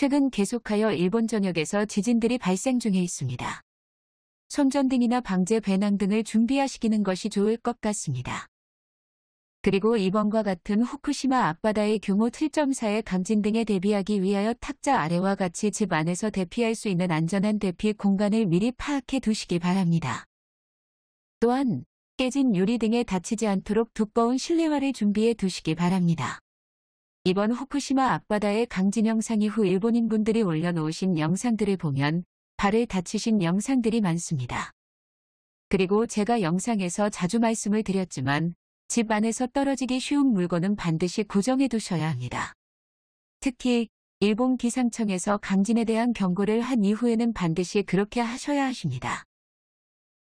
최근 계속하여 일본 전역에서 지진들이 발생 중에 있습니다. 손전등이나 방제 배낭 등을 준비하시기는 것이 좋을 것 같습니다. 그리고 이번과 같은 후쿠시마 앞바다의 규모 7.4의 강진 등에 대비하기 위하여 탁자 아래와 같이 집 안에서 대피할 수 있는 안전한 대피 공간을 미리 파악해 두시기 바랍니다. 또한 깨진 유리 등에 다치지 않도록 두꺼운 실내화를 준비해 두시기 바랍니다. 이번 후쿠시마 앞바다의 강진 영상 이후 일본인분들이 올려놓으신 영상들을 보면 발을 다치신 영상들이 많습니다. 그리고 제가 영상에서 자주 말씀을 드렸지만 집 안에서 떨어지기 쉬운 물건은 반드시 고정해 두셔야 합니다. 특히 일본 기상청에서 강진에 대한 경고를 한 이후에는 반드시 그렇게 하셔야 하십니다.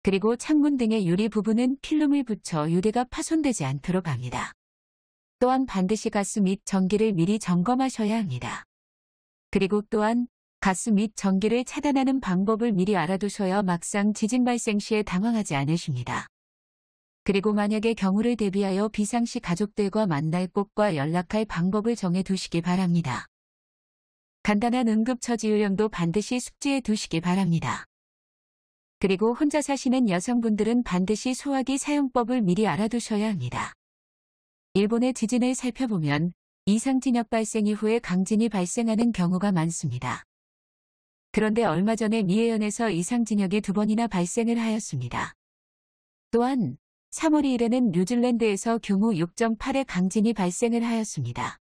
그리고 창문 등의 유리 부분은 필름을 붙여 유리가 파손되지 않도록 합니다. 또한 반드시 가스 및 전기를 미리 점검하셔야 합니다. 그리고 또한 가스 및 전기를 차단하는 방법을 미리 알아두셔야 막상 지진 발생 시에 당황하지 않으십니다. 그리고 만약에 경우를 대비하여 비상시 가족들과 만날 곳과 연락할 방법을 정해두시기 바랍니다. 간단한 응급처지 요령도 반드시 숙지해 두시기 바랍니다. 그리고 혼자 사시는 여성분들은 반드시 소화기 사용법을 미리 알아두셔야 합니다. 일본의 지진을 살펴보면 이상진역 발생 이후에 강진이 발생하는 경우가 많습니다. 그런데 얼마 전에 미에현에서 이상진역이 두 번이나 발생을 하였습니다. 또한 3월 2일에는 뉴질랜드에서 규모 6.8의 강진이 발생을 하였습니다.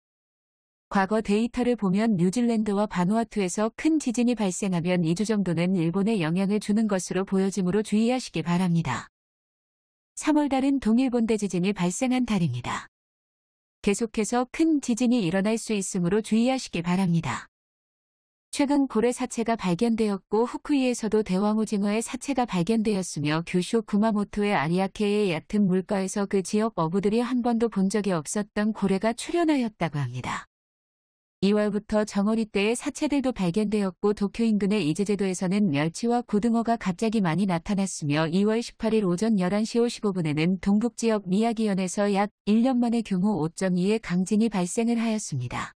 과거 데이터를 보면 뉴질랜드와 바누아투에서 큰 지진이 발생하면 2주 정도는 일본에 영향을 주는 것으로 보여지므로 주의하시기 바랍니다. 3월 달은 동일본대 지진이 발생한 달입니다. 계속해서 큰 지진이 일어날 수 있으므로 주의하시기 바랍니다. 최근 고래 사체가 발견되었고 후쿠이에서도 대왕오징어의 사체가 발견되었으며 규슈 구마모토의 아리아케의 얕은 물가에서 그 지역 어부들이 한 번도 본 적이 없었던 고래가 출현하였다고 합니다. 2월부터 정어리때의 사체들도 발견되었고 도쿄 인근의 이제제도에서는 멸치와 고등어가 갑자기 많이 나타났으며 2월 18일 오전 11시 55분에는 동북지역 미야기현에서 약 1년 만에 규모 5.2의 강진이 발생을 하였습니다.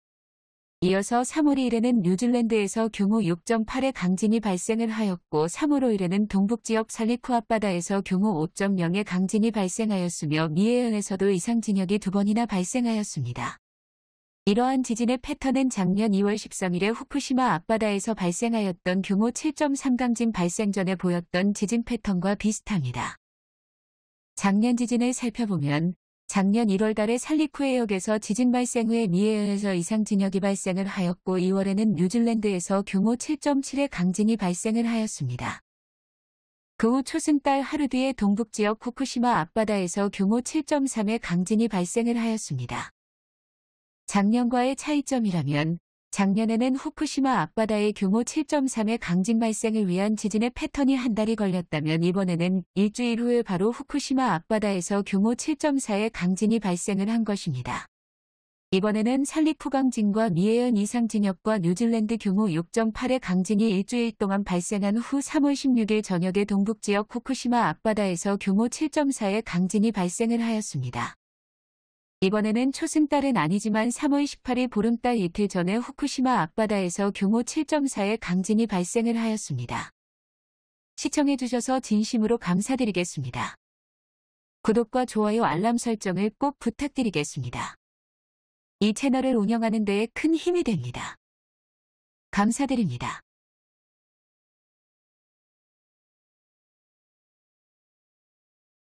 이어서 3월 1일에는 뉴질랜드에서 규모 6.8의 강진이 발생을 하였고 3월 5일에는 동북지역 살리쿠 앞바다에서 규모 5.0의 강진이 발생하였으며 미에현에서도 이상 진역이 두 번이나 발생하였습니다. 이러한 지진의 패턴은 작년 2월 13일에 후쿠시마 앞바다에서 발생하였던 규모 7.3 강진 발생 전에 보였던 지진 패턴과 비슷합니다. 작년 지진을 살펴보면 작년 1월 달에 살리쿠 해역에서 지진 발생 후에 미해에서 이상 진역이 발생을 하였고 2월에는 뉴질랜드에서 규모 7.7의 강진이 발생을 하였습니다. 그 후 초승달 하루 뒤에 동북지역 후쿠시마 앞바다에서 규모 7.3의 강진이 발생을 하였습니다. 작년과의 차이점이라면 작년에는 후쿠시마 앞바다의 규모 7.3의 강진 발생을 위한 지진의 패턴이 한 달이 걸렸다면 이번에는 일주일 후에 바로 후쿠시마 앞바다에서 규모 7.4의 강진이 발생을 한 것입니다. 이번에는 산리푸 강진과 미에현 이상 진역과 뉴질랜드 규모 6.8의 강진이 일주일 동안 발생한 후 3월 16일 저녁에 동북지역 후쿠시마 앞바다에서 규모 7.4의 강진이 발생을 하였습니다. 이번에는 초승달은 아니지만 3월 18일 보름달 이틀 전에 후쿠시마 앞바다에서 규모 7.4의 강진이 발생을 하였습니다. 시청해주셔서 진심으로 감사드리겠습니다. 구독과 좋아요 알람 설정을 꼭 부탁드리겠습니다. 이 채널을 운영하는 데에 큰 힘이 됩니다. 감사드립니다.